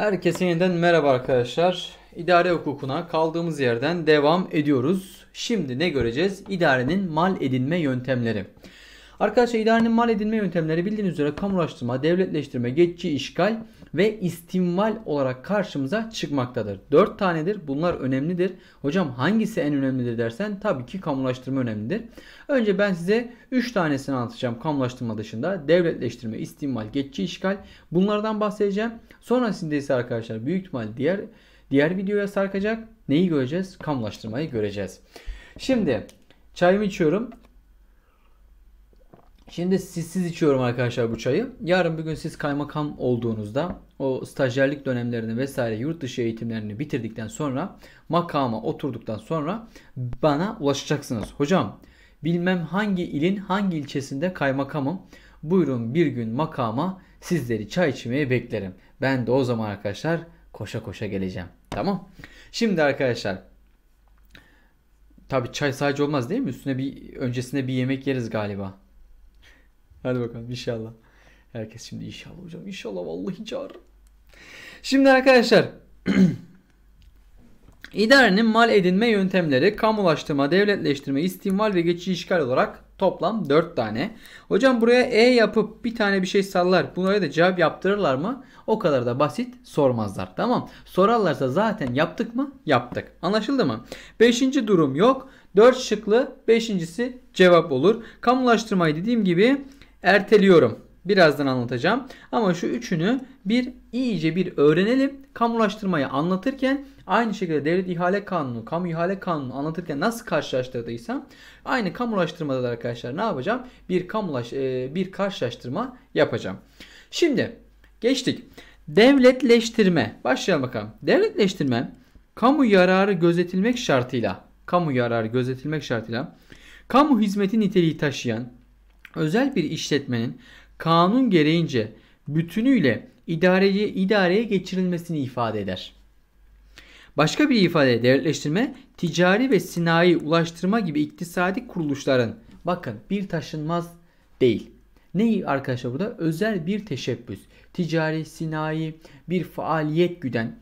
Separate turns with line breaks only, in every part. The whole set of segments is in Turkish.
Herkese yeniden merhaba arkadaşlar. İdare hukukuna kaldığımız yerden devam ediyoruz. Şimdi ne göreceğiz? İdarenin mal edinme yöntemleri. Arkadaşlar idarenin mal edinme yöntemleri bildiğiniz üzere kamulaştırma, devletleştirme, geçici işgal, ve istinval olarak karşımıza çıkmaktadır. 4 tanedir. Bunlar önemlidir. Hocam hangisi en önemlidir dersen tabii ki kamulaştırma önemlidir. Önce ben size 3 tanesini anlatacağım kamulaştırma dışında. Devletleştirme, istinval, geçici işgal bunlardan bahsedeceğim. Sonrasında ise arkadaşlar büyük ihtimal diğer diğer videoya sarkacak. Neyi göreceğiz? Kamulaştırmayı göreceğiz. Şimdi çayımı içiyorum. Şimdi sizsiz içiyorum arkadaşlar bu çayı. Yarın bir gün siz kaymakam olduğunuzda o stajyerlik dönemlerini vesaire yurt dışı eğitimlerini bitirdikten sonra makama oturduktan sonra bana ulaşacaksınız. Hocam bilmem hangi ilin hangi ilçesinde kaymakamım. Buyurun bir gün makama sizleri çay içmeye beklerim. Ben de o zaman arkadaşlar koşa koşa geleceğim. Tamam. Şimdi arkadaşlar tabi çay sadece olmaz değil mi? Üstüne bir öncesinde bir yemek yeriz galiba. Hadi bakalım inşallah. Herkes şimdi inşallah hocam inşallah vallahi car. Şimdi arkadaşlar idarenin mal edinme yöntemleri kamulaştırma, devletleştirme, istinval ve geçici işgal olarak toplam 4 tane. Hocam buraya E yapıp bir tane bir şey sallar. Bunlara da cevap yaptırırlar mı? O kadar da basit sormazlar. Tamam. Sorarlarsa zaten yaptık mı? Yaptık. Anlaşıldı mı? 5. durum yok. 4 şıklı 5.si cevap olur. Kamulaştırmayı dediğim gibi erteliyorum. Birazdan anlatacağım. Ama şu üçünü bir iyice bir öğrenelim. Kamulaştırmayı anlatırken aynı şekilde devlet ihale kanunu, kamu ihale kanunu anlatırken nasıl karşılaştırdıysam aynı kamulaştırmada da arkadaşlar ne yapacağım? Bir kamulaş e, bir karşılaştırma yapacağım. Şimdi geçtik. Devletleştirme. Başlayalım bakalım. Devletleştirme kamu yararı gözetilmek şartıyla kamu yararı gözetilmek şartıyla kamu hizmeti niteliği taşıyan özel bir işletmenin kanun gereğince bütünüyle idareye, idareye geçirilmesini ifade eder. Başka bir ifade devletleştirme ticari ve sinayi ulaştırma gibi iktisadi kuruluşların bakın bir taşınmaz değil. Neyi arkadaşlar burada? Özel bir teşebbüs. Ticari, sinayi, bir faaliyet güden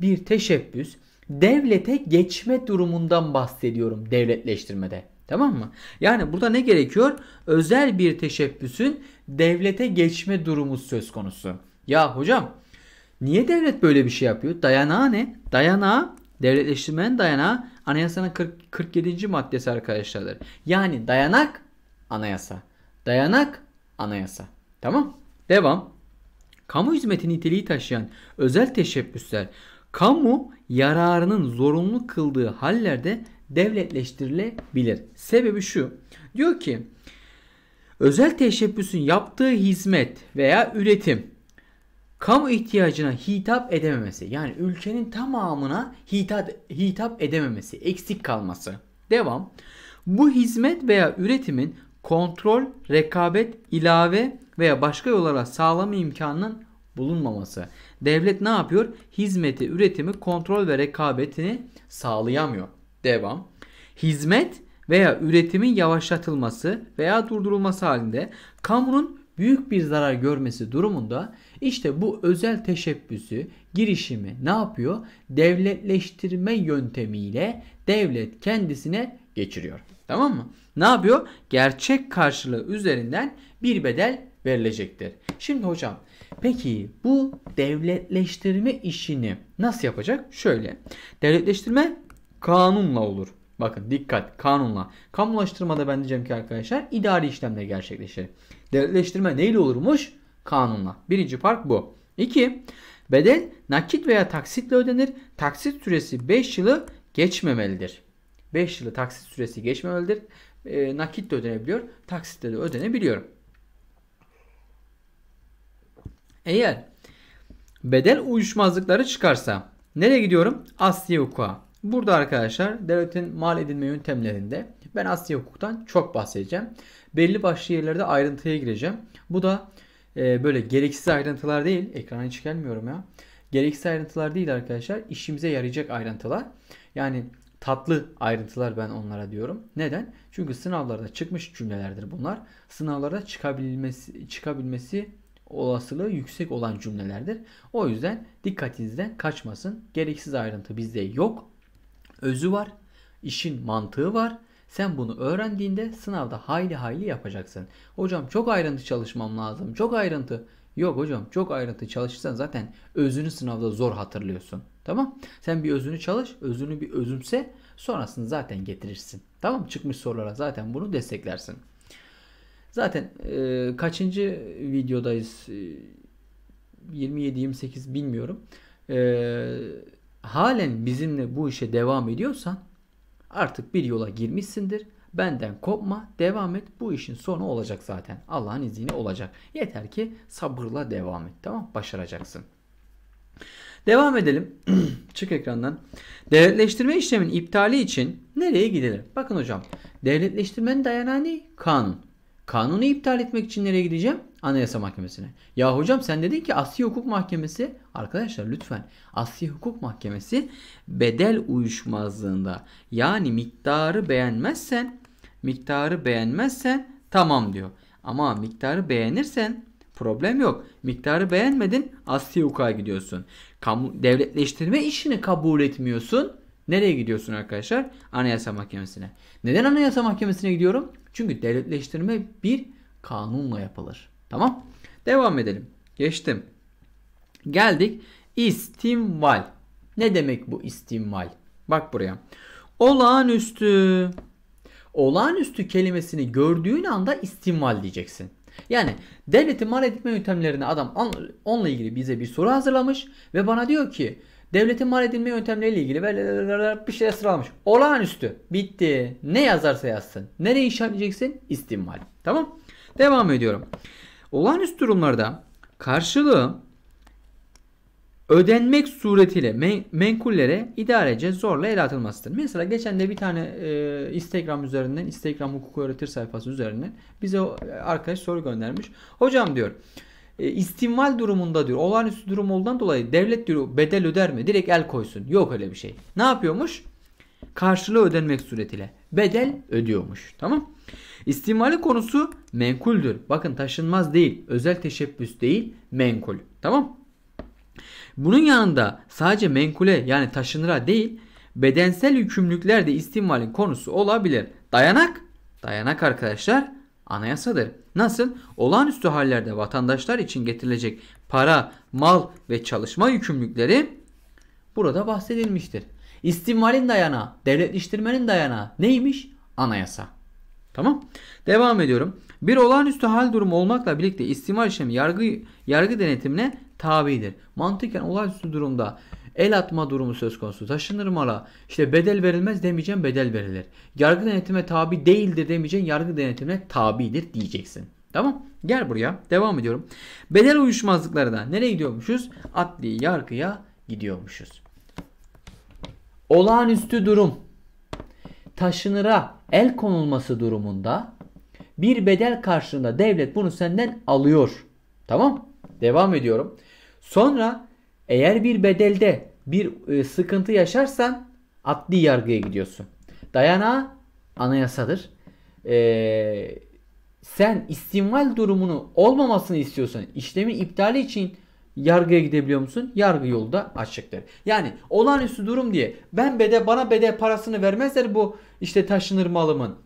bir teşebbüs devlete geçme durumundan bahsediyorum devletleştirmede. Tamam mı? Yani burada ne gerekiyor? Özel bir teşebbüsün devlete geçme durumu söz konusu. Ya hocam niye devlet böyle bir şey yapıyor? Dayanağı ne? Dayanağı devletleştirmenin dayanağı anayasanın 40, 47. maddesi arkadaşlar. Yani dayanak anayasa. Dayanak anayasa. Tamam? Devam. Kamu hizmeti niteliği taşıyan özel teşebbüsler kamu yararının zorunlu kıldığı hallerde devletleştirilebilir. Sebebi şu. Diyor ki özel teşebbüsün yaptığı hizmet veya üretim kamu ihtiyacına hitap edememesi yani ülkenin tamamına hitap, hitap edememesi, eksik kalması. Devam. Bu hizmet veya üretimin kontrol, rekabet, ilave veya başka yollara sağlama imkanının bulunmaması. Devlet ne yapıyor? Hizmeti, üretimi, kontrol ve rekabetini sağlayamıyor. Devam. Hizmet veya üretimin yavaşlatılması veya durdurulması halinde kamunun büyük bir zarar görmesi durumunda işte bu özel teşebbüsü, girişimi ne yapıyor? Devletleştirme yöntemiyle devlet kendisine geçiriyor. Tamam mı? Ne yapıyor? Gerçek karşılığı üzerinden bir bedel verilecektir. Şimdi hocam peki bu devletleştirme işini nasıl yapacak? Şöyle. Devletleştirme Kanunla olur. Bakın dikkat kanunla. Kamulaştırmada ben diyeceğim ki arkadaşlar idari işlemle gerçekleşir. Devletleştirme neyle olurmuş? Kanunla. Birinci fark bu. İki, bedel nakit veya taksitle ödenir. Taksit süresi 5 yılı geçmemelidir. 5 yılı taksit süresi geçmemelidir. E, nakit de ödenebiliyor. Taksitle de ödenebiliyor. Eğer bedel uyuşmazlıkları çıkarsa nereye gidiyorum? Asli hukuka. Burada arkadaşlar devletin mal edinme yöntemlerinde ben Asya hukuktan çok bahsedeceğim. Belli başlı yerlerde ayrıntıya gireceğim. Bu da e, böyle gereksiz ayrıntılar değil. Ekrana hiç gelmiyorum ya. Gereksiz ayrıntılar değil arkadaşlar. İşimize yarayacak ayrıntılar. Yani tatlı ayrıntılar ben onlara diyorum. Neden? Çünkü sınavlarda çıkmış cümlelerdir bunlar. Sınavlarda çıkabilmesi çıkabilmesi olasılığı yüksek olan cümlelerdir. O yüzden dikkatinizden kaçmasın. Gereksiz ayrıntı bizde yok özü var, işin mantığı var. Sen bunu öğrendiğinde sınavda hayli hayli yapacaksın. Hocam çok ayrıntı çalışmam lazım. Çok ayrıntı. Yok hocam çok ayrıntı çalışırsan zaten özünü sınavda zor hatırlıyorsun. Tamam? Sen bir özünü çalış, özünü bir özümse sonrasını zaten getirirsin. Tamam? Çıkmış sorulara zaten bunu desteklersin. Zaten e, kaçıncı videodayız? E, 27-28 bilmiyorum. Eee halen bizimle bu işe devam ediyorsan artık bir yola girmişsindir. Benden kopma, devam et. Bu işin sonu olacak zaten. Allah'ın izniyle olacak. Yeter ki sabırla devam et. Tamam? Başaracaksın. Devam edelim. Çık ekrandan. Devletleştirme işlemin iptali için nereye gidilir? Bakın hocam. Devletleştirmenin dayanağı ne? Kanun. Kanunu iptal etmek için nereye gideceğim? Anayasa Mahkemesi'ne. Ya hocam sen dedin ki Asya Hukuk Mahkemesi arkadaşlar lütfen Asya Hukuk Mahkemesi bedel uyuşmazlığında yani miktarı beğenmezsen miktarı beğenmezsen tamam diyor. Ama miktarı beğenirsen problem yok. Miktarı beğenmedin Asya Hukuk'a gidiyorsun. devletleştirme işini kabul etmiyorsun. Nereye gidiyorsun arkadaşlar? Anayasa Mahkemesi'ne. Neden Anayasa Mahkemesi'ne gidiyorum? Çünkü devletleştirme bir kanunla yapılır. Tamam. Devam edelim. Geçtim. Geldik. İstimval. Ne demek bu istimval? Bak buraya. Olağanüstü. Olağanüstü kelimesini gördüğün anda istimval diyeceksin. Yani devletin mal etme yöntemlerini adam onunla ilgili bize bir soru hazırlamış ve bana diyor ki devletin mal edilme yöntemleriyle ilgili bir şeyler sıralamış. Olağanüstü. Bitti. Ne yazarsa yazsın. Nereye işaretleyeceksin? İstimval. Tamam. Devam ediyorum. Olağanüstü durumlarda karşılığı ödenmek suretiyle men menkullere idarece zorla el atılmasıdır. Mesela geçen de bir tane e, Instagram üzerinden Instagram hukuku öğretir sayfası üzerinden bize e, arkadaş soru göndermiş. Hocam diyor e, istinval durumunda diyor olağanüstü durum olduğundan dolayı devlet diyor bedel öder mi? Direkt el koysun. Yok öyle bir şey. Ne yapıyormuş? Karşılığı ödenmek suretiyle bedel ödüyormuş. Tamam. İstimali konusu menkuldür. Bakın taşınmaz değil. Özel teşebbüs değil. Menkul. Tamam. Bunun yanında sadece menkule yani taşınıra değil bedensel yükümlülükler de istimalin konusu olabilir. Dayanak. Dayanak arkadaşlar anayasadır. Nasıl? Olağanüstü hallerde vatandaşlar için getirilecek para, mal ve çalışma yükümlülükleri burada bahsedilmiştir. İstimalin dayana, devletleştirmenin dayana neymiş? Anayasa. Tamam. Devam ediyorum. Bir olağanüstü hal durumu olmakla birlikte istimal işlemi yargı, yargı denetimine tabidir. Mantıken olağanüstü durumda el atma durumu söz konusu. Taşınır mala işte bedel verilmez demeyeceğim bedel verilir. Yargı denetime tabi değildir demeyeceğim yargı denetimine tabidir diyeceksin. Tamam gel buraya devam ediyorum. Bedel uyuşmazlıklarına nereye gidiyormuşuz? Adli yargıya gidiyormuşuz. Olağanüstü durum taşınıra el konulması durumunda bir bedel karşılığında devlet bunu senden alıyor. Tamam? Devam ediyorum. Sonra eğer bir bedelde bir e, sıkıntı yaşarsan adli yargıya gidiyorsun. Dayanağı anayasadır. E, sen istimal durumunu olmamasını istiyorsan işlemi iptali için Yargıya gidebiliyor musun? Yargı yolu da açıktır. Yani olağanüstü durum diye ben bede bana bede parasını vermezler bu işte taşınır malımın.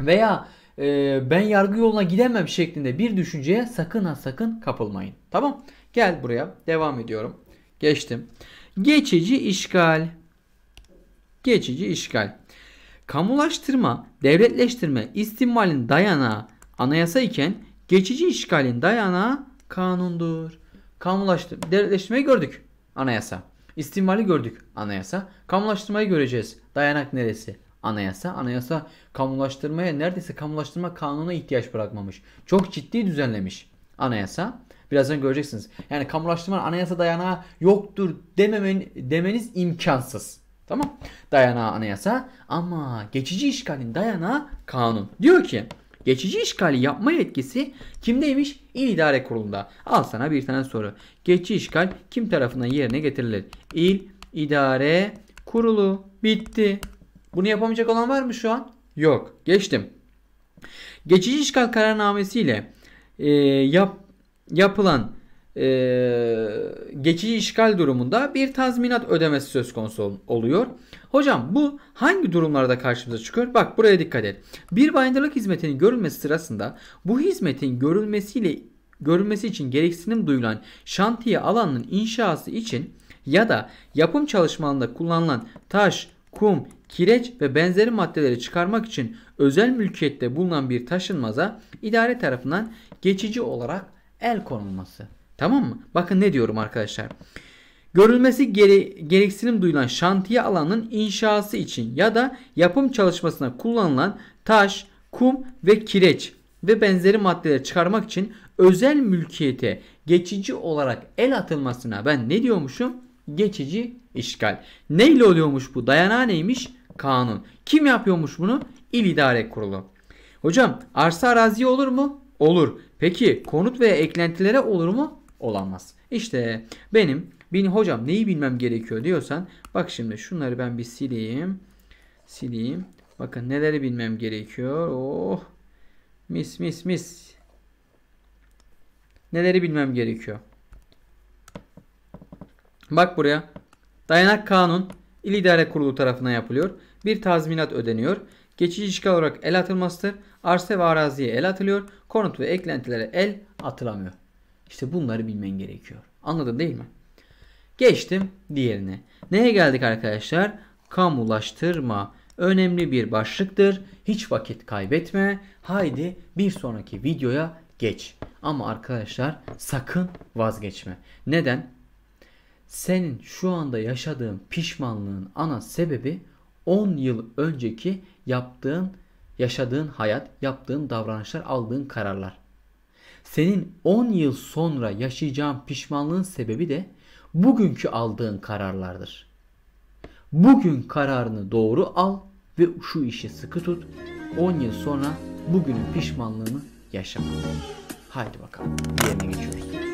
Veya e, ben yargı yoluna gidemem şeklinde bir düşünceye sakın ha sakın kapılmayın. Tamam. Gel buraya. Devam ediyorum. Geçtim. Geçici işgal. Geçici işgal. Kamulaştırma, devletleştirme istimalin dayanağı anayasa iken geçici işgalin dayanağı kanundur. Kamulaştı, devletleştirmeyi gördük. Anayasa. İstimali gördük. Anayasa. Kamulaştırmayı göreceğiz. Dayanak neresi? Anayasa. Anayasa kamulaştırmaya neredeyse kamulaştırma kanununa ihtiyaç bırakmamış. Çok ciddi düzenlemiş. Anayasa. Birazdan göreceksiniz. Yani kamulaştırma anayasa dayanağı yoktur dememen, demeniz imkansız. Tamam. Dayanağı anayasa ama geçici işgalin dayanağı kanun. Diyor ki Geçici işgali yapma yetkisi kimdeymiş? İl İdare Kurulu'nda. Al sana bir tane soru. Geçici işgal kim tarafından yerine getirilir? İl İdare Kurulu. Bitti. Bunu yapamayacak olan var mı şu an? Yok. Geçtim. Geçici işgal kararnamesiyle e, yap, yapılan e, geçici işgal durumunda bir tazminat ödemesi söz konusu oluyor. Hocam bu hangi durumlarda karşımıza çıkıyor? Bak buraya dikkat et. Bir bayındırlık hizmetinin görülmesi sırasında bu hizmetin görülmesiyle görülmesi için gereksinim duyulan şantiye alanının inşası için ya da yapım çalışmalarında kullanılan taş, kum, kireç ve benzeri maddeleri çıkarmak için özel mülkiyette bulunan bir taşınmaza idare tarafından geçici olarak el konulması. Tamam mı? Bakın ne diyorum arkadaşlar. Görülmesi gere gereksinim duyulan şantiye alanının inşası için ya da yapım çalışmasına kullanılan taş, kum ve kireç ve benzeri maddeleri çıkarmak için özel mülkiyete geçici olarak el atılmasına ben ne diyormuşum? Geçici işgal. Neyle oluyormuş bu? Dayanağı neymiş? Kanun. Kim yapıyormuş bunu? İl İdare Kurulu. Hocam arsa arazi olur mu? Olur. Peki konut veya eklentilere olur mu? olamaz. İşte benim benim hocam neyi bilmem gerekiyor diyorsan bak şimdi şunları ben bir sileyim. Sileyim. Bakın neleri bilmem gerekiyor. Oh. Mis mis mis. Neleri bilmem gerekiyor. Bak buraya. Dayanak kanun İl İdare Kurulu tarafından yapılıyor. Bir tazminat ödeniyor. Geçici işgal olarak el atılmazdır. Arsa ve araziye el atılıyor. Konut ve eklentilere el atılamıyor. İşte bunları bilmen gerekiyor. Anladın değil mi? Geçtim diğerine. Neye geldik arkadaşlar? Kamulaştırma önemli bir başlıktır. Hiç vakit kaybetme. Haydi bir sonraki videoya geç. Ama arkadaşlar sakın vazgeçme. Neden? Senin şu anda yaşadığın pişmanlığın ana sebebi 10 yıl önceki yaptığın, yaşadığın hayat, yaptığın davranışlar, aldığın kararlar. Senin 10 yıl sonra yaşayacağın pişmanlığın sebebi de bugünkü aldığın kararlardır. Bugün kararını doğru al ve şu işi sıkı tut. 10 yıl sonra bugünün pişmanlığını yaşama. Haydi bakalım. Yerine geçiyoruz.